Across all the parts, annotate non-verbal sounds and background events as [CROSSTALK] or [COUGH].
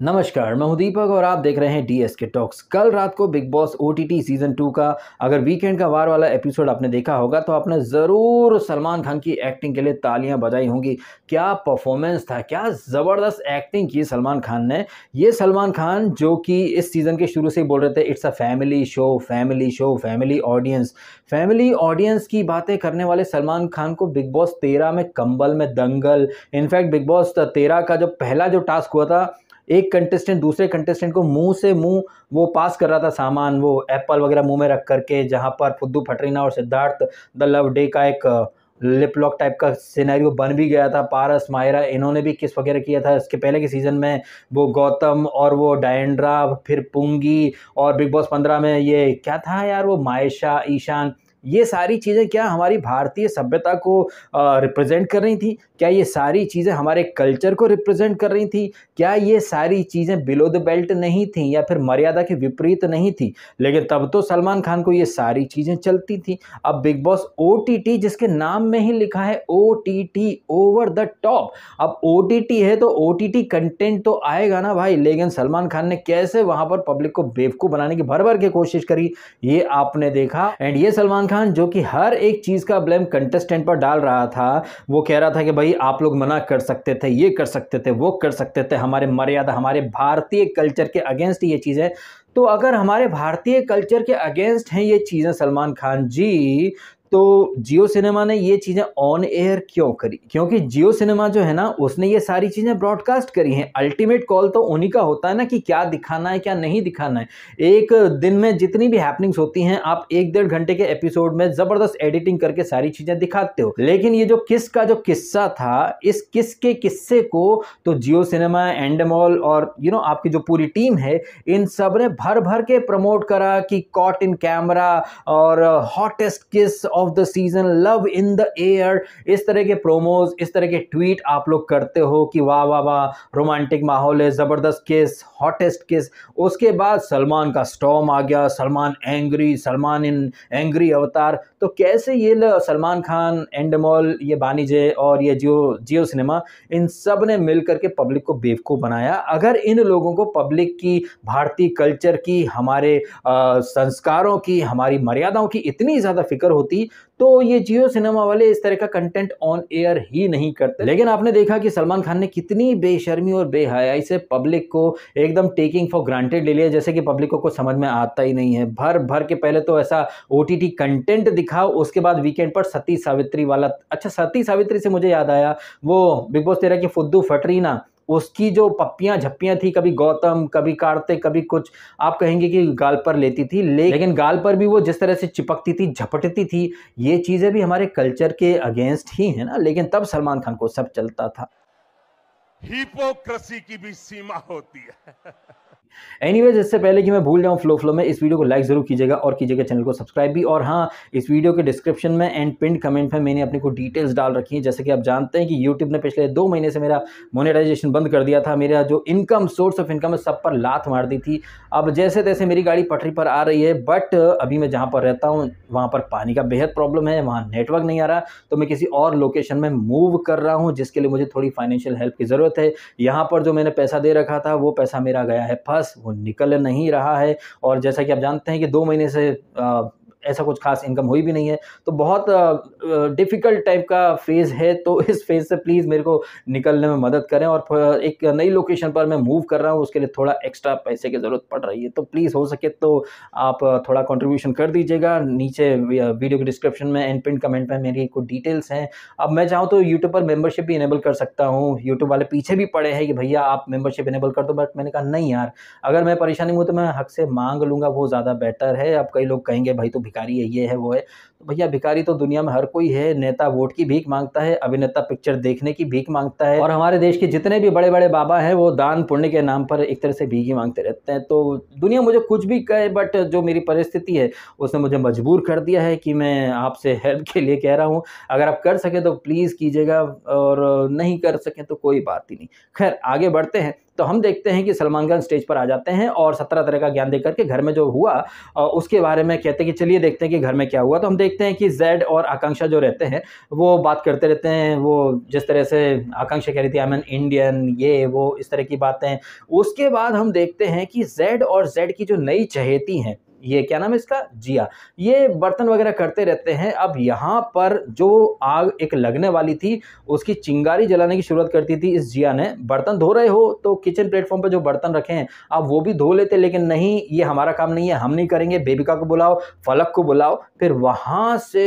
नमस्कार मैं हूं दीपक और आप देख रहे हैं डी एस के टॉक्स कल रात को Bigg Boss O T T season two का अगर वीकेंड का वार वाला एपिसोड आपने देखा होगा तो आपने ज़रूर सलमान खान की एक्टिंग के लिए तालियां बजाई होंगी क्या परफॉर्मेंस था क्या ज़बरदस्त एक्टिंग की सलमान खान ने ये सलमान खान जो कि इस सीज़न के शुरू से ही बोल रहे थे it's a family show family show family audience family audience की बातें करने वाले सलमान खान को बिग बॉस तेरह में कंबल में दंगल इनफैक्ट बिग बॉस तेरह का जो पहला जो टास्क हुआ था एक कंटेस्टेंट दूसरे कंटेस्टेंट को मुंह से मुंह वो पास कर रहा था सामान वो एप्पल वगैरह मुंह में रख करके जहाँ पर फुद्दू फटरीना और सिद्धार्थ द लव डे का एक लिप लॉक टाइप का सिनेरियो बन भी गया था पारस मायरा इन्होंने भी किस वगैरह किया था इसके पहले के सीज़न में वो गौतम और वो डायंड्रा फिर पुंगी और बिग बॉस पंद्रह में ये क्या था यार वो मायशा ईशान ये सारी चीज़ें क्या हमारी भारतीय सभ्यता को रिप्रेजेंट कर रही थी क्या ये सारी चीज़ें हमारे कल्चर को रिप्रेजेंट कर रही थी क्या ये सारी चीज़ें बिलो द बेल्ट नहीं थी या फिर मर्यादा के विपरीत नहीं थी लेकिन तब तो सलमान खान को ये सारी चीज़ें चलती थी अब बिग बॉस ओ जिसके नाम में ही लिखा है ओ ओवर द टॉप अब ओ है तो ओ कंटेंट तो आएगा ना भाई लेकिन सलमान खान ने कैसे वहाँ पर पब्लिक को बेवकूफ़ बनाने की भर भर के कोशिश करी ये आपने देखा एंड ये सलमान खान जो कि हर एक चीज़ का ब्लेम कंटेस्टेंट पर डाल रहा था वो कह रहा था कि भाई आप लोग मना कर सकते थे ये कर सकते थे वो कर सकते थे हमारे मर्यादा हमारे भारतीय कल्चर के अगेंस्ट ये चीज़ें तो अगर हमारे भारतीय कल्चर के अगेंस्ट हैं ये चीज़ें सलमान खान जी तो जियो सिनेमा ने ये चीज़ें ऑन एयर क्यों करी क्योंकि जियो सिनेमा जो है ना उसने ये सारी चीज़ें ब्रॉडकास्ट करी हैं अल्टीमेट कॉल तो उन्हीं का होता है ना कि क्या दिखाना है क्या नहीं दिखाना है एक दिन में जितनी भी हैपनिंग्स होती हैं आप एक डेढ़ घंटे के एपिसोड में ज़बरदस्त एडिटिंग करके सारी चीज़ें दिखाते हो लेकिन ये जो किस का जो किस्सा था इस किस के किस्से को तो जियो सिनेमा एंडमॉल और यू नो आपकी जो पूरी टीम है इन सब ने भर भर के प्रमोट करा कि कॉट इन कैमरा और हॉटेस्ट किस और of the season love in the air इस तरह के प्रोमोज इस तरह के ट्वीट आप लोग करते हो कि वाह वाह वाह रोमांटिक माहौल है ज़बरदस्त किस हॉटेस्ट किस उसके बाद सलमान का स्टॉम आ गया Salman angry Salman in angry avatar तो कैसे ये सलमान खान एंडमॉल ये बानीजे और ये जियो जियो सिनेमा इन सब ने मिल करके पब्लिक को बेवकूफ़ बनाया अगर इन लोगों को पब्लिक की भारतीय कल्चर की हमारे आ, संस्कारों की हमारी मर्यादाओं की इतनी ज़्यादा फिक्र होती तो ये जियो सिनेमा वाले इस तरह का कंटेंट ऑन एयर ही नहीं करते लेकिन आपने देखा कि सलमान खान ने कितनी बेशर्मी और बेहयाई से पब्लिक को एकदम टेकिंग फॉर ग्रांटेड ले लिया जैसे कि पब्लिक को कुछ समझ में आता ही नहीं है भर भर के पहले तो ऐसा ओ कंटेंट दिखाओ उसके बाद वीकेंड पर सती सावित्री वाला अच्छा सती सावित्री से मुझे याद आया वो बिग बॉस तेरा की फुद्दू फटरीना उसकी जो पप्पियाँ झप्पियाँ थी कभी गौतम कभी कार्तिक कभी कुछ आप कहेंगे कि गाल पर लेती थी ले, लेकिन गाल पर भी वो जिस तरह से चिपकती थी झपटती थी ये चीज़ें भी हमारे कल्चर के अगेंस्ट ही हैं ना लेकिन तब सलमान खान को सब चलता था हिपोक्रेसी की भी सीमा होती है [LAUGHS] एनी वेज इससे पहले कि मैं भूल जाऊँ फ्लो फ्लो में इस वीडियो को लाइक ज़रूर कीजिएगा और कीजिएगा चैनल को सब्सक्राइब भी और हाँ इस वीडियो के डिस्क्रिप्शन में एंड पिंड कमेंट में मैंने अपने को डिटेल्स डाल रखी हैं जैसे कि आप जानते हैं कि यूट्यूब ने पिछले दो महीने से मेरा मोनिटाइजेशन बंद कर दिया था मेरा जो इनकम सोर्स ऑफ इनकम है सब पर लात मार दी थी अब जैसे तैसे मेरी गाड़ी पटरी पर आ रही है बट अभी मैं जहाँ पर रहता हूँ वहाँ पर पानी का बेहद प्रॉब्लम है वहाँ नेटवर्क नहीं आ रहा तो मैं किसी और लोकेशन में मूव कर रहा हूँ जिसके लिए मुझे थोड़ी फाइनेंशियल हेल्प की ज़रूरत है यहाँ पर जो मैंने पैसा दे रखा था वो पैसा मेरा गया है फर्स्ट पास वो निकल नहीं रहा है और जैसा कि आप जानते हैं कि दो महीने से ऐसा कुछ खास इनकम हुई भी नहीं है तो बहुत डिफ़िकल्ट टाइप का फेज़ है तो इस फेज़ से प्लीज़ मेरे को निकलने में मदद करें और एक नई लोकेशन पर मैं मूव कर रहा हूँ उसके लिए थोड़ा एक्स्ट्रा पैसे की ज़रूरत पड़ रही है तो प्लीज़ हो सके तो आप थोड़ा कॉन्ट्रीब्यूशन कर दीजिएगा नीचे वीडियो के डिस्क्रिप्शन में एंड पिन कमेंट में मेरी कुछ डिटेल्स हैं अब मैं चाहूँ तो यूट्यूब पर मेम्बरशिप भी इनेबल कर सकता हूँ यूट्यूब वाले पीछे भी पड़े हैं कि भैया आप मेम्बरशिप इनेबल कर दो बट मैंने कहा नहीं यार अगर मैं परेशानी हूँ तो मैं हक से मांग लूँगा वो ज़्यादा बेटर है अब कई लोग कहेंगे भाई तो भिखारी है ये है वो है तो भैया भिखारी तो दुनिया में हर कोई है नेता वोट की भीख मांगता है अभिनेता पिक्चर देखने की भीख मांगता है और हमारे देश के जितने भी बड़े बड़े बाबा हैं वो दान पुण्य के नाम पर एक तरह से भीख ही मांगते रहते हैं तो दुनिया मुझे कुछ भी कहे बट जो मेरी परिस्थिति है उसने मुझे मजबूर कर दिया है कि मैं आपसे हेल्प के लिए कह रहा हूँ अगर आप कर सकें तो प्लीज़ कीजिएगा और नहीं कर सकें तो कोई बात ही नहीं खैर आगे बढ़ते हैं तो हम देखते हैं कि सलमान खान स्टेज पर आ जाते हैं और सत्रह तरह का ज्ञान देकर करके घर में जो हुआ उसके बारे में कहते हैं कि चलिए देखते हैं कि घर में क्या हुआ तो हम देखते हैं कि जेड और आकांक्षा जो रहते हैं वो बात करते रहते हैं वो जिस तरह से आकांक्षा कह रही थी आई इंडियन ये वो इस तरह की बातें उसके बाद हम देखते हैं कि जेड और जेड की जो नई चहेती हैं ये क्या नाम है इसका जिया ये बर्तन वगैरह करते रहते हैं अब यहाँ पर जो आग एक लगने वाली थी उसकी चिंगारी जलाने की शुरुआत करती थी इस जिया ने बर्तन धो रहे हो तो किचन प्लेटफॉर्म पर जो बर्तन रखे हैं आप वो भी धो लेते लेकिन नहीं ये हमारा काम नहीं है हम नहीं करेंगे बेबिका को बुलाओ फलक को बुलाओ फिर वहाँ से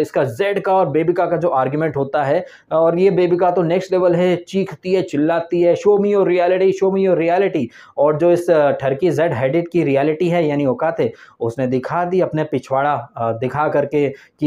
इसका जेड का और बेबिका का जो आर्ग्यूमेंट होता है और ये बेबिका तो नेक्स्ट लेवल है चीखती है चिल्लाती है show me your reality show me your reality और जो इस ठरकी जेड हेडेड की रियलिटी है यानी औकात है उसने दिखा दी अपने पिछवाड़ा दिखा करके कि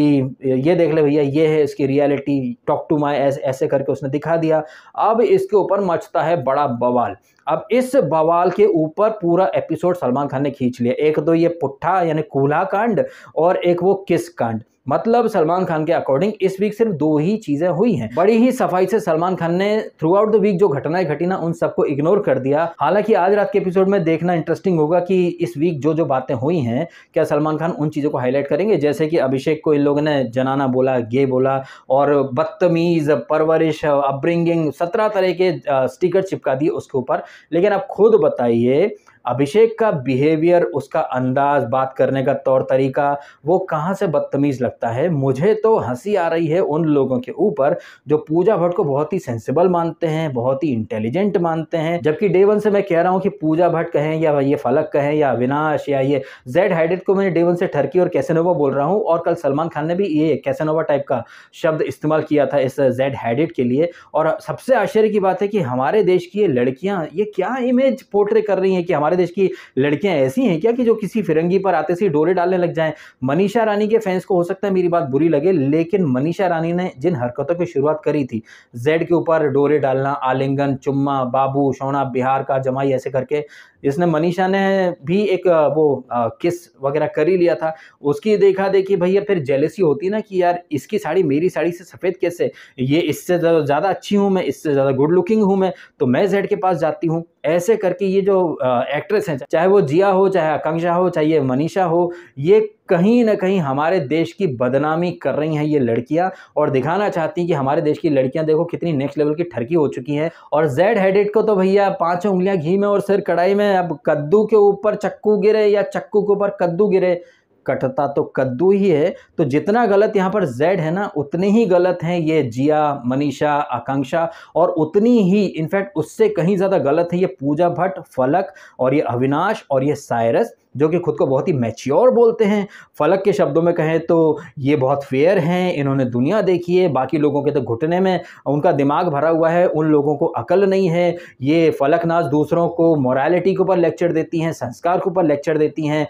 ये देख ले भैया ये है इसकी रियलिटी टॉक टू माई ऐसे ऐसे करके उसने दिखा दिया अब इसके ऊपर मचता है बड़ा बवाल अब इस बवाल के ऊपर पूरा एपिसोड सलमान खान ने खींच लिया एक तो ये पुट्ठा यानी कूल्हा कांड और एक वो किस कांड मतलब सलमान खान के अकॉर्डिंग इस वीक सिर्फ दो ही चीज़ें हुई हैं बड़ी ही सफाई से सलमान खान ने थ्रू आउट द वीक जो घटनाएं घटी ना उन सबको इग्नोर कर दिया हालांकि आज रात के एपिसोड में देखना इंटरेस्टिंग होगा कि इस वीक जो जो बातें हुई हैं क्या सलमान खान उन चीज़ों को हाईलाइट करेंगे जैसे कि अभिषेक को इन लोगों ने जनाना बोला गे बोला और बदतमीज़ परवरिश अपब्रिंगिंग सत्रह तरह के स्टिकर चिपका दिए उसके ऊपर लेकिन आप खुद बताइए अभिषेक का बिहेवियर उसका अंदाज बात करने का तौर तरीका वो कहाँ से बदतमीज़ लगता है मुझे तो हंसी आ रही है उन लोगों के ऊपर जो पूजा भट्ट को बहुत ही सेंसिबल मानते हैं बहुत ही इंटेलिजेंट मानते हैं जबकि डे वन से मैं कह रहा हूँ कि पूजा भट्ट कहें या ये फलक कहें या अविनाश या ये जेड हाइडेड को मैंने डे वन से ठरकी और कैसेनोवा बोल रहा हूँ और कल सलमान खान ने भी ये कैसेनोवा टाइप का शब्द इस्तेमाल किया था इस जेड हाइडेड के लिए और सबसे आश्चर्य की बात है कि हमारे देश की ये लड़कियाँ ये क्या इमेज पोर्ट्रे कर रही हैं कि हमारे हमारे देश की लड़कियां ऐसी हैं क्या कि जो किसी फिरंगी पर आते से डोरे डालने लग जाएं मनीषा रानी के फैंस को हो सकता है मेरी बात बुरी लगे लेकिन मनीषा रानी ने जिन हरकतों की शुरुआत करी थी जेड के ऊपर डोरे डालना आलिंगन चुम्मा बाबू शौना बिहार का जमाई ऐसे करके इसने मनीषा ने भी एक वो किस वगैरह कर ही लिया था उसकी देखा देखी भैया फिर जेलसी होती ना कि यार इसकी साड़ी मेरी साड़ी से सफ़ेद कैसे ये इससे ज़्यादा अच्छी हूँ मैं इससे ज़्यादा गुड लुकिंग हूँ मैं तो मैं जेड के पास जाती हूँ ऐसे करके ये जो एक्ट्रेस हैं चाहे वो जिया हो चाहे आकांक्षा हो चाहे मनीषा हो ये कहीं ना कहीं हमारे देश की बदनामी कर रही हैं ये लड़कियां और दिखाना चाहती हैं कि हमारे देश की लड़कियां देखो कितनी नेक्स्ट लेवल की ठरकी हो चुकी हैं और जेड हेडेड को तो भैया पांचों उंगलियां घी में और सिर कढ़ाई में अब कद्दू के ऊपर चक्कू गिरे या चक्कू के ऊपर कद्दू गिरे कटता तो कद्दू ही है तो जितना गलत यहाँ पर जेड है ना उतने ही गलत हैं ये जिया मनीषा आकांक्षा और उतनी ही इनफैक्ट उससे कहीं ज़्यादा गलत है ये पूजा भट्ट फलक और ये अविनाश और ये सायरस जो कि खुद को बहुत ही मैच्योर बोलते हैं फलक के शब्दों में कहें तो ये बहुत फेयर हैं इन्होंने दुनिया देखी है बाकी लोगों के तो घुटने में उनका दिमाग भरा हुआ है उन लोगों को अकल नहीं है ये फलक नाज दूसरों को मोरालिटी के ऊपर लेक्चर देती हैं संस्कार के ऊपर लेक्चर देती हैं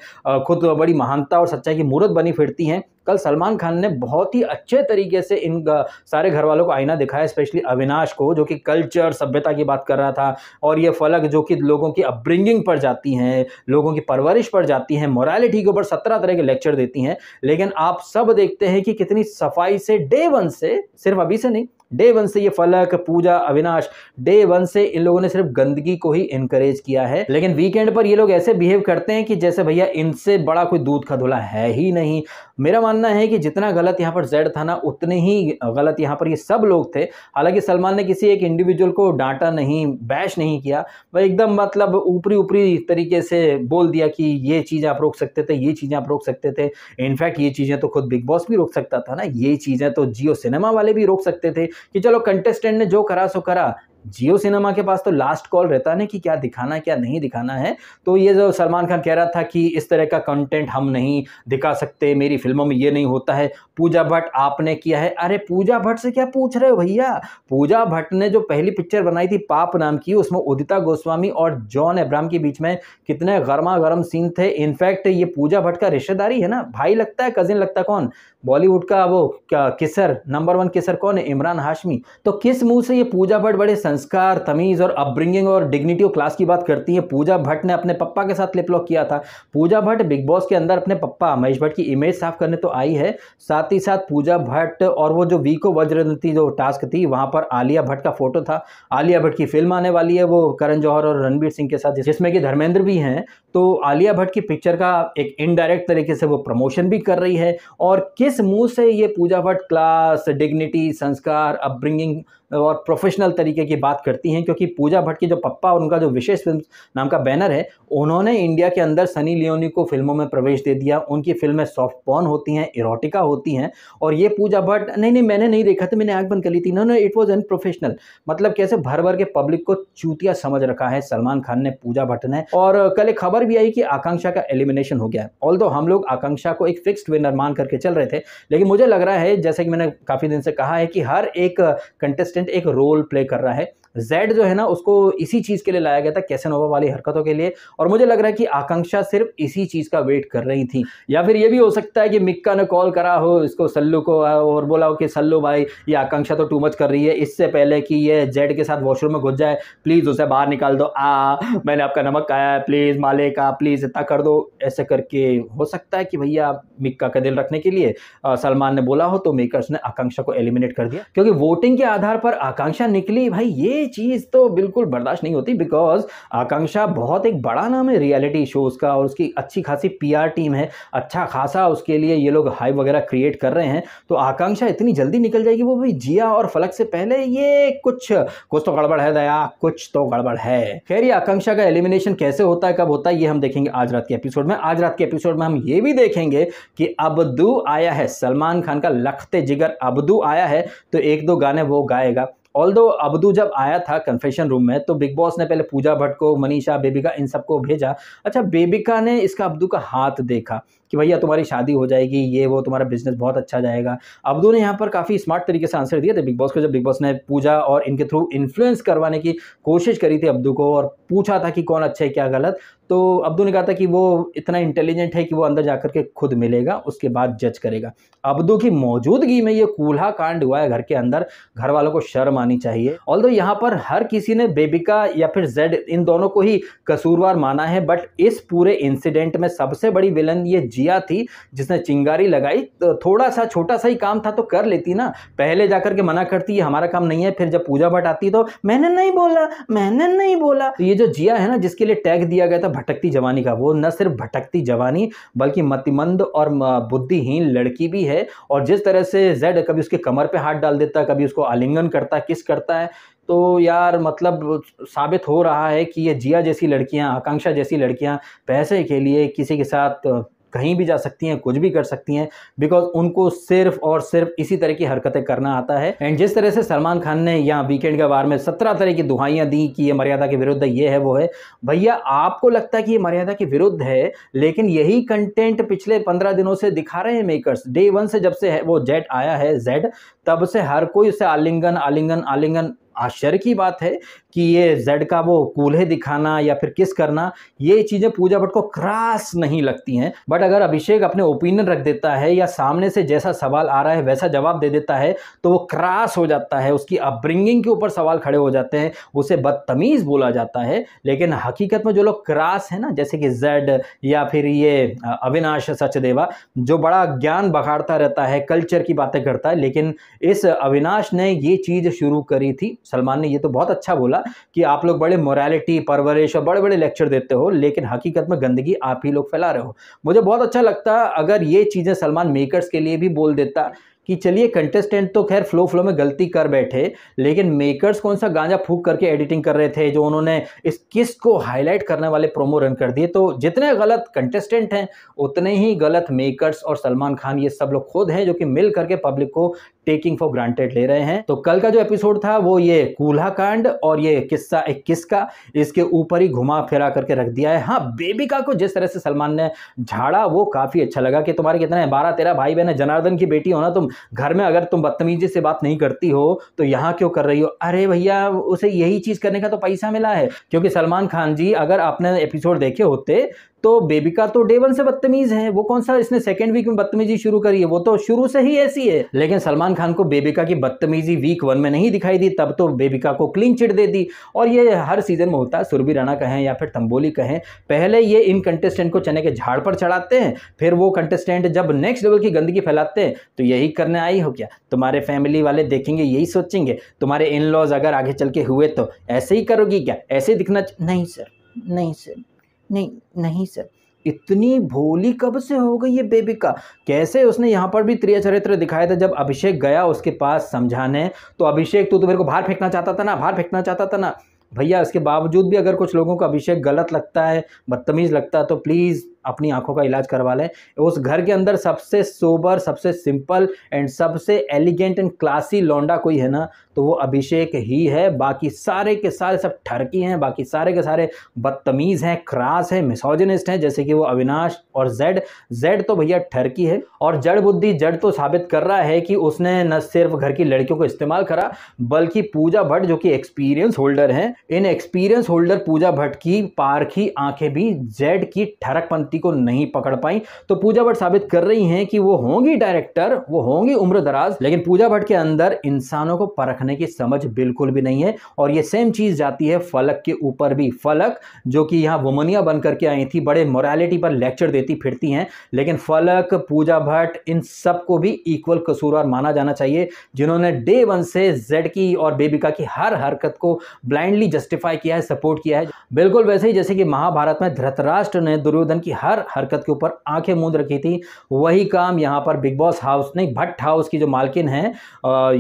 खुद तो बड़ी महानता और सच्चाई की मूर्त बनी फिरती हैं कल सलमान खान ने बहुत ही अच्छे तरीके से इन सारे घर वालों को आईना दिखाया स्पेशली अविनाश को जो कि कल्चर सभ्यता की बात कर रहा था और ये फलक जो कि लोगों की अपब्रिंगिंग पर जाती हैं लोगों की परवरिश पर जाती हैं मोरालिटी के ऊपर सत्रह तरह के लेक्चर देती हैं लेकिन आप सब देखते हैं कि कितनी सफाई से डे वन से सिर्फ अभी से नहीं डे वन से ये फलक पूजा अविनाश डे वन से इन लोगों ने सिर्फ गंदगी को ही इनकरेज किया है लेकिन वीकेंड पर ये लोग ऐसे बिहेव करते हैं कि जैसे भैया इनसे बड़ा कोई दूध का धुला है ही नहीं मेरा मानना है कि जितना गलत यहाँ पर जेड था ना उतने ही गलत यहाँ पर ये सब लोग थे हालांकि सलमान ने किसी एक इंडिविजुअल को डांटा नहीं बैश नहीं किया वह एकदम मतलब ऊपरी ऊपरी तरीके से बोल दिया कि ये चीज़ आप रोक सकते थे ये चीज़ें आप रोक सकते थे इनफैक्ट ये चीज़ें तो खुद बिग बॉस भी रोक सकता था ना ये चीज़ें तो जियो सिनेमा वाले भी रोक सकते थे कि चलो कंटेस्टेंट ने जो करा सो करा जियो सिनेमा के पास तो लास्ट कॉल रहता है ना कि क्या दिखाना क्या नहीं दिखाना है तो ये जो सलमान खान कह रहा था कि इस तरह का कंटेंट हम नहीं दिखा सकते मेरी फिल्मों में ये नहीं होता है पूजा भट्ट आपने किया है अरे पूजा भट्ट से क्या पूछ रहे हो भैया पूजा भट्ट ने जो पहली पिक्चर बनाई थी पाप नाम की उसमें उदिता गोस्वामी और जॉन एब्राम के बीच में कितने गर्मा गर्म सीन थे इनफैक्ट ये पूजा भट्ट का रिश्तेदारी है ना भाई लगता है कजिन लगता है कौन बॉलीवुड का वो किसर नंबर वन किसर कौन है इमरान हाशमी तो किस मुंह से ये पूजा भट्ट बड़े संस्कार तमीज़ और अपब्रिंगिंग और डिग्निटी ऑफ क्लास की बात करती है पूजा भट्ट ने अपने पप्पा के साथ लिपलॉक किया था पूजा भट्ट बिग बॉस के अंदर अपने पप्पा महेश भट्ट की इमेज साफ करने तो आई है साथ ही साथ पूजा भट्ट और वो जो वीको वज्रनीति जो टास्क थी वहाँ पर आलिया भट्ट का फोटो था आलिया भट्ट की फिल्म आने वाली है वो करण जौहर और रणबीर सिंह के साथ जिसमें कि धर्मेंद्र भी हैं तो आलिया भट्ट की पिक्चर का एक इनडायरेक्ट तरीके से वो प्रमोशन भी कर रही है और किस मुंह से ये पूजा भट्ट क्लास डिग्निटी संस्कार अपब्रिंगिंग और प्रोफेशनल तरीके की बात करती हैं क्योंकि पूजा भट्ट के जो पप्पा और उनका जो विशेष फिल्म नाम का बैनर है उन्होंने इंडिया के अंदर सनी लियोनी को फिल्मों में प्रवेश दे दिया उनकी फिल्में सॉफ्ट पॉन होती हैं इरोटिका होती हैं और ये पूजा भट्ट नहीं नहीं मैंने नहीं देखा था मैंने आँख बंद कर ली थी no no it was an professional मतलब कैसे भर भर के पब्लिक को चूतिया समझ रखा है सलमान खान ने पूजा भट्ट ने और कल एक खबर आरबीआई की आकांक्षा का एलिमिनेशन हो गया है ऑल हम लोग आकांक्षा को एक फिक्स्ड विनर मान करके चल रहे थे लेकिन मुझे लग रहा है जैसे कि मैंने काफ़ी दिन से कहा है कि हर एक कंटेस्टेंट एक रोल प्ले कर रहा है जेड जो है ना उसको इसी चीज़ के लिए लाया गया था कैसेनोवा वाली हरकतों के लिए और मुझे लग रहा है कि आकांक्षा सिर्फ इसी चीज़ का वेट कर रही थी या फिर ये भी हो सकता है कि मिक्का ने कॉल करा हो इसको सल्लू को और बोला हो कि सल्लू भाई ये आकांक्षा तो टू मच कर रही है इससे पहले कि ये जेड के साथ वॉशरूम में घुस जाए प्लीज़ उसे बाहर निकाल दो आ मैंने आपका नमक खाया है प्लीज़ माले का प्लीज़ इतना कर दो ऐसे करके हो सकता है कि भैया मिक्का का दिल रखने के लिए सलमान ने बोला हो तो मेकर्स ने आकांक्षा को एलिमिनेट कर दिया क्योंकि वोटिंग के आधार पर आकांक्षा निकली भाई ये चीज़ तो बिल्कुल बर्दाश्त नहीं होती बिकॉज आकांक्षा बहुत एक बड़ा नाम है रियलिटी शोज़ का और उसकी अच्छी खासी पीआर टीम है अच्छा खासा उसके लिए ये लोग हाइप वगैरह क्रिएट कर रहे हैं तो आकांक्षा इतनी जल्दी निकल जाएगी वो भाई जिया और फलक से पहले ये कुछ कुछ तो गड़बड़ है दया कुछ तो गड़बड़ है खैर ये आकांक्षा का एलिमिनेशन कैसे होता है कब होता है ये हम देखेंगे आज रात के एपिसोड में आज रात के एपिसोड में हम ये भी देखेंगे कि अबदू आया है सलमान खान का लखते जिगर अबदू आया है तो एक दो गाने वो गाएगा ऑल दो अबदू जब आया था कन्फेशन रूम में तो बिग बॉस ने पहले पूजा भट्ट को मनीषा बेबिका इन सबको भेजा अच्छा बेबिका ने इसका अब्दू का हाथ देखा कि भैया तुम्हारी शादी हो जाएगी ये वो तुम्हारा बिजनेस बहुत अच्छा जाएगा अब्दू ने यहाँ पर काफ़ी स्मार्ट तरीके से आंसर दिया था बिग बॉस को जब बिग बॉस ने पूजा और इनके थ्रू इन्फ्लुएंस करवाने की कोशिश करी थी अब्दू को और पूछा था कि कौन अच्छा है क्या गलत तो अब्दू ने कहा था कि वो इतना इंटेलिजेंट है कि वो अंदर जाकर के खुद मिलेगा उसके बाद जज करेगा अब्दू की मौजूदगी में ये कूल्हा कांड हुआ है घर के अंदर घर वालों को शर्म आनी चाहिए ऑल दो यहाँ पर हर किसी ने बेबिका या फिर जेड इन दोनों को ही कसूरवार माना है बट इस पूरे इंसिडेंट में सबसे बड़ी विलन ये जिया थी जिसने चिंगारी लगाई तो थोड़ा सा छोटा सा ही काम था तो कर लेती ना पहले जाकर के मना करती है हमारा काम नहीं है फिर जब पूजा भट्ट आती तो मैंने नहीं बोला मैंने नहीं बोला तो ये जो जिया है ना जिसके लिए टैग दिया गया था भटकती जवानी का वो न सिर्फ भटकती जवानी बल्कि मतिमंद और बुद्धिहीन लड़की भी है और जिस तरह से जेड कभी उसके कमर पे हाथ डाल देता है कभी उसको आलिंगन करता है किस करता है तो यार मतलब साबित हो रहा है कि ये जिया जैसी लड़कियां आकांक्षा जैसी लड़कियां पैसे के लिए किसी के साथ कहीं भी जा सकती हैं कुछ भी कर सकती हैं बिकॉज उनको सिर्फ और सिर्फ इसी तरह की हरकतें करना आता है एंड जिस तरह से सलमान खान ने यहाँ वीकेंड के बार में सत्रह तरह की दुहाइयाँ दी कि ये मर्यादा के विरुद्ध ये है वो है भैया आपको लगता है कि ये मर्यादा के विरुद्ध है लेकिन यही कंटेंट पिछले पंद्रह दिनों से दिखा रहे हैं मेकर्स डे वन से जब से है वो जेट आया है जेड तब से हर कोई उसे आलिंगन आलिंगन आलिंगन आश्चर्य की बात है कि ये जेड का वो कूल्हे दिखाना या फिर किस करना ये चीज़ें पूजा भट्ट को क्रास नहीं लगती हैं बट अगर अभिषेक अपने ओपिनियन रख देता है या सामने से जैसा सवाल आ रहा है वैसा जवाब दे देता है तो वो क्रास हो जाता है उसकी अपब्रिंगिंग के ऊपर सवाल खड़े हो जाते हैं उसे बदतमीज़ बोला जाता है लेकिन हकीकत में जो लोग क्रास है ना जैसे कि जेड या फिर ये अविनाश सचदेवा जो बड़ा ज्ञान बखाड़ता रहता है कल्चर की बातें करता है लेकिन इस अविनाश ने ये चीज़ शुरू करी थी सलमान ने ये तो बहुत अच्छा बोला कि आप लोग बड़े मोरालिटी परवरिश और बड़े बड़े लेक्चर देते हो लेकिन हकीकत में गंदगी आप ही लोग फैला रहे हो मुझे बहुत अच्छा लगता अगर ये चीज़ें सलमान मेकर्स के लिए भी बोल देता कि चलिए कंटेस्टेंट तो खैर फ्लो फ्लो में गलती कर बैठे लेकिन मेकर्स कौन सा गांजा फूक करके एडिटिंग कर रहे थे जो उन्होंने इस किस को हाईलाइट करने वाले प्रोमो रन कर दिए तो जितने गलत कंटेस्टेंट हैं उतने ही गलत मेकर्स और सलमान खान ये सब लोग खुद हैं जो कि मिल करके पब्लिक को टेकिंग फॉर ग्रांटेड ले रहे हैं तो कल का जो एपिसोड था वो ये कूल्हा कांड और ये किस्सा एक किसका का इसके ऊपर ही घुमा फिरा करके रख दिया है हाँ बेबिका को जिस तरह से सलमान ने झाड़ा वो काफ़ी अच्छा लगा कि तुम्हारे कितने बारह तेरह भाई बहन है जनार्दन की बेटी होना तुम घर में अगर तुम बदतमीजी से बात नहीं करती हो तो यहाँ क्यों कर रही हो अरे भैया उसे यही चीज़ करने का तो पैसा मिला है क्योंकि सलमान खान जी अगर आपने एपिसोड देखे होते तो बेबिका तो डे वन से बदतमीज है वो कौन सा इसने सेकेंड वीक में बदतमीजी शुरू करी है वो तो शुरू से ही ऐसी है लेकिन सलमान खान को बेबिका की बदतमीजी वीक वन में नहीं दिखाई दी तब तो बेबिका को क्लीन चिट दे दी और ये हर सीजन में होता है सुरभि राणा कहें या फिर तंबोली कहें पहले ये इन कंटेस्टेंट को चने के झाड़ पर चढ़ाते हैं फिर वो कंटेस्टेंट जब नेक्स्ट लेवल की गंदगी फैलाते हैं तो यही करने आई हो क्या तुम्हारे फैमिली वाले देखेंगे यही सोचेंगे तुम्हारे इन लॉज अगर आगे चल के हुए तो ऐसे ही करोगी क्या ऐसे दिखना नहीं सर नहीं सर नहीं नहीं सर इतनी भोली कब से हो गई ये का कैसे उसने यहाँ पर भी त्रिया चरित्र दिखाया था जब अभिषेक गया उसके पास समझाने तो अभिषेक तो, तो मेरे को बाहर फेंकना चाहता था ना बाहर फेंकना चाहता था ना भैया इसके बावजूद भी अगर कुछ लोगों का अभिषेक गलत लगता है बदतमीज़ लगता है तो प्लीज़ अपनी आंखों का इलाज करवा लें उस घर के अंदर सबसे सोबर सबसे सिंपल एंड सबसे एलिगेंट एंड क्लासी लौंडा कोई है ना तो वो अभिषेक ही है बाकी सारे के सारे सब ठरकी हैं बाकी सारे के सारे बदतमीज़ हैं क्रास हैं मिसोजनिस्ट हैं जैसे कि वो अविनाश और जेड जेड तो भैया ठरकी है और जड़ बुद्धि जड़ तो साबित कर रहा है कि उसने न सिर्फ घर की लड़कियों को इस्तेमाल करा बल्कि पूजा भट्ट जो कि एक्सपीरियंस होल्डर हैं इन एक्सपीरियंस होल्डर पूजा भट्ट की पारखी आँखें भी जेड की ठरकपंथी भक्ति को नहीं पकड़ पाई तो पूजा भट्ट साबित कर रही हैं कि वो होंगी डायरेक्टर वो होंगी उम्र दराज लेकिन पूजा भट्ट के अंदर इंसानों को परखने की समझ बिल्कुल भी नहीं है और ये सेम चीज़ जाती है फलक के ऊपर भी फलक जो कि यहाँ वुमनिया बन करके आई थी बड़े मोरालिटी पर लेक्चर देती फिरती हैं लेकिन फलक पूजा भट्ट इन सबको भी इक्वल कसूरवार माना जाना चाहिए जिन्होंने डे वन से जेड की और बेबिका की हर हरकत को ब्लाइंडली जस्टिफाई किया है सपोर्ट किया है बिल्कुल वैसे ही जैसे कि महाभारत में धृतराष्ट्र ने दुर्योधन की हर हरकत के ऊपर आंखें मूंद रखी थी वही काम यहाँ पर बिग बॉस हाउस नहीं भट्ट हाउस की जो मालकिन है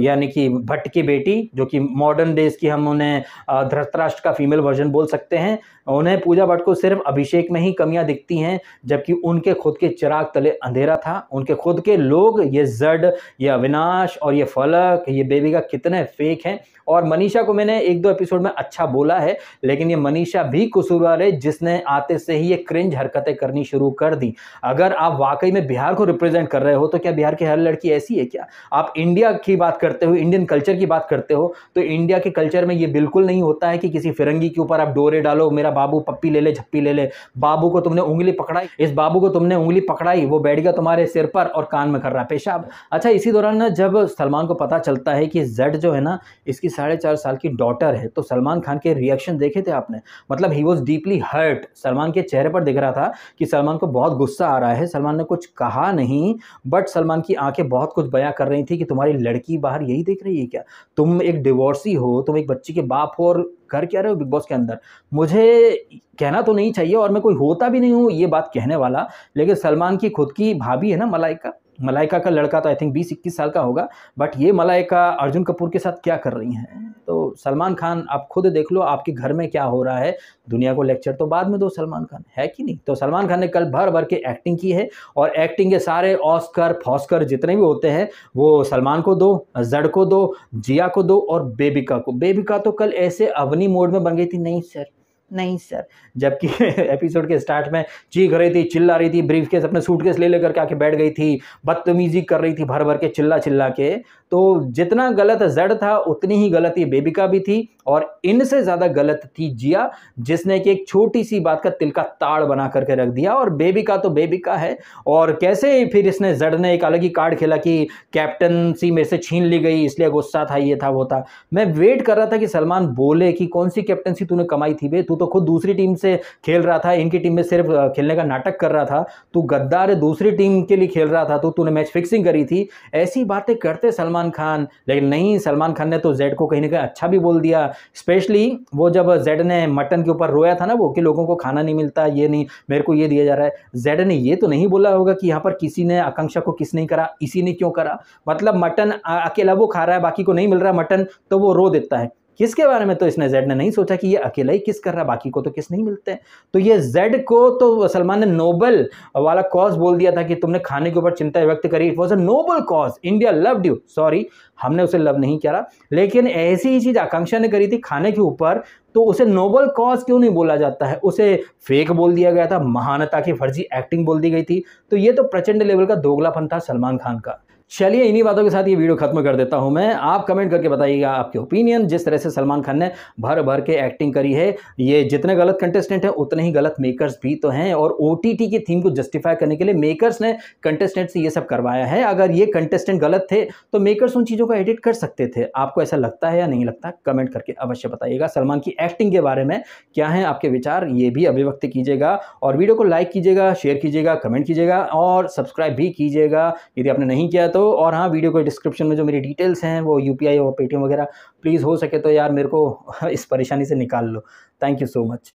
यानी कि भट्ट की बेटी जो कि मॉडर्न डेज की हम उन्हें धृतराष्ट्र का फीमेल वर्जन बोल सकते हैं उन्हें पूजा भट्ट को सिर्फ अभिषेक में ही कमियां दिखती हैं जबकि उनके खुद के चिराग तले अंधेरा था उनके खुद के लोग ये जड ये अविनाश और ये फलक ये बेबी का कितने फेक हैं और मनीषा को मैंने एक दो एपिसोड में अच्छा बोला है लेकिन ये मनीषा भी कसूरवार है जिसने आते से ही ये क्रिंज हरकतें करनी शुरू कर दी अगर आप वाकई में बिहार को रिप्रेजेंट कर रहे हो तो क्या बिहार की हर लड़की ऐसी है क्या आप इंडिया की बात करते हो इंडियन कल्चर की बात करते हो तो इंडिया के कल्चर में ये बिल्कुल नहीं होता है कि किसी फिरंगी के ऊपर आप डोरे डालो मेरा बाबू पप्पी ले ले झप्पी ले ले बाबू को तुमने उंगली पकड़ाई इस बाबू को तुमने उंगली पकड़ाई वो बैठ गया तुम्हारे सिर पर और कान में कर रहा है पेशाब अच्छा इसी दौरान ना जब सलमान को पता चलता है कि जेड जो है ना इसकी साढ़े चार साल की डॉटर है तो सलमान खान के रिएक्शन देखे थे आपने मतलब ही वॉज डीपली हर्ट सलमान के चेहरे पर दिख रहा था कि सलमान को बहुत गुस्सा आ रहा है सलमान ने कुछ कहा नहीं बट सलमान की आंखें बहुत कुछ बयां कर रही थी कि तुम्हारी लड़की बाहर यही देख रही है क्या तुम एक डिवोर्सी हो तुम एक बच्ची के बाप हो और कर क्या रहे हो बिग बॉस के अंदर मुझे कहना तो नहीं चाहिए और मैं कोई होता भी नहीं हूँ ये बात कहने वाला लेकिन सलमान की खुद की भाभी है ना मलाइका मलाइका का लड़का तो आई थिंक बीस इक्कीस साल का होगा बट ये मलाइका अर्जुन कपूर के साथ क्या कर रही हैं तो सलमान खान आप खुद देख लो आपके घर में क्या हो रहा है दुनिया को लेक्चर तो बाद में दो सलमान खान है कि नहीं तो सलमान खान ने कल भर भर के एक्टिंग की है और एक्टिंग के सारे ऑस्कर फॉस्कर जितने भी होते हैं वो सलमान को दो जड़ को दो जिया को दो और बेबिका को बेबिका तो कल ऐसे अवनी मोड में बन गई थी नहीं सर नहीं सर जबकि एपिसोड [LAUGHS] के स्टार्ट में चीख रही थी चिल्ला रही थी ब्रीफ केस अपने सूट केस ले लेकर के आके बैठ गई थी बदतमीजी कर रही थी भर भर के चिल्ला चिल्ला के तो जितना गलत जड़ था उतनी ही गलत ये बेबिका भी थी और इनसे ज़्यादा गलत थी जिया जिसने कि एक छोटी सी बात का तिल का ताड़ बना करके रख दिया और बेबिका तो बेबिका है और कैसे फिर इसने जड़ ने एक अलग ही कार्ड खेला कि कैप्टनसी मेरे से छीन ली गई इसलिए गुस्सा था ये था वो था मैं वेट कर रहा था कि सलमान बोले कि कौन सी कैप्टनसी तूने कमाई थी बे तू तू तो खुद दूसरी टीम से खेल रहा था इनकी टीम में सिर्फ खेलने का नाटक कर रहा था तू गद्दार दूसरी टीम के लिए खेल रहा था तो तूने मैच फिक्सिंग करी थी ऐसी बातें करते सलमान खान लेकिन नहीं सलमान खान ने तो जेड को कहीं ना कहीं अच्छा भी बोल दिया स्पेशली वो जब जेड ने मटन के ऊपर रोया था ना वो कि लोगों को खाना नहीं मिलता ये नहीं मेरे को ये दिया जा रहा है जेड ने ये तो नहीं बोला होगा कि यहाँ पर किसी ने आकांक्षा को किस नहीं करा इसी ने क्यों करा मतलब मटन अकेला वो खा रहा है बाकी को नहीं मिल रहा मटन तो वो रो देता है किसके बारे में तो इसने जेड ने नहीं सोचा कि ये अकेला ही किस कर रहा है बाकी को तो किस नहीं मिलते तो ये जेड को तो सलमान ने नोबल वाला कॉज बोल दिया था कि तुमने खाने के ऊपर चिंता व्यक्त करी it was a noble cause India loved you sorry हमने उसे लव नहीं किया लेकिन ऐसी ही चीज़ आकांक्षा ने करी थी खाने के ऊपर तो उसे नोबल कॉज क्यों नहीं बोला जाता है उसे फेक बोल दिया गया था महानता की फर्जी एक्टिंग बोल दी गई थी तो ये तो प्रचंड लेवल का दोगलापन था सलमान खान का चलिए इन्हीं बातों के साथ ये वीडियो खत्म कर देता हूँ मैं आप कमेंट करके बताइएगा आपके ओपिनियन जिस तरह से सलमान खान ने भर भर के एक्टिंग करी है ये जितने गलत कंटेस्टेंट हैं उतने ही गलत मेकर्स भी तो हैं और ओ की थीम को जस्टिफाई करने के लिए मेकर्स ने कंटेस्टेंट से ये सब करवाया है अगर ये कंटेस्टेंट गलत थे तो मेकर्स उन चीज़ों को एडिट कर सकते थे आपको ऐसा लगता है या नहीं लगता कमेंट करके अवश्य बताइएगा सलमान की एक्टिंग के बारे में क्या है आपके विचार ये भी अभिव्यक्त कीजिएगा और वीडियो को लाइक कीजिएगा शेयर कीजिएगा कमेंट कीजिएगा और सब्सक्राइब भी कीजिएगा यदि आपने नहीं किया तो और हाँ वीडियो के डिस्क्रिप्शन में जो मेरी डिटेल्स हैं वो यू और पेटीएम वगैरह प्लीज़ हो सके तो यार मेरे को [LAUGHS] इस परेशानी से निकाल लो थैंक यू सो मच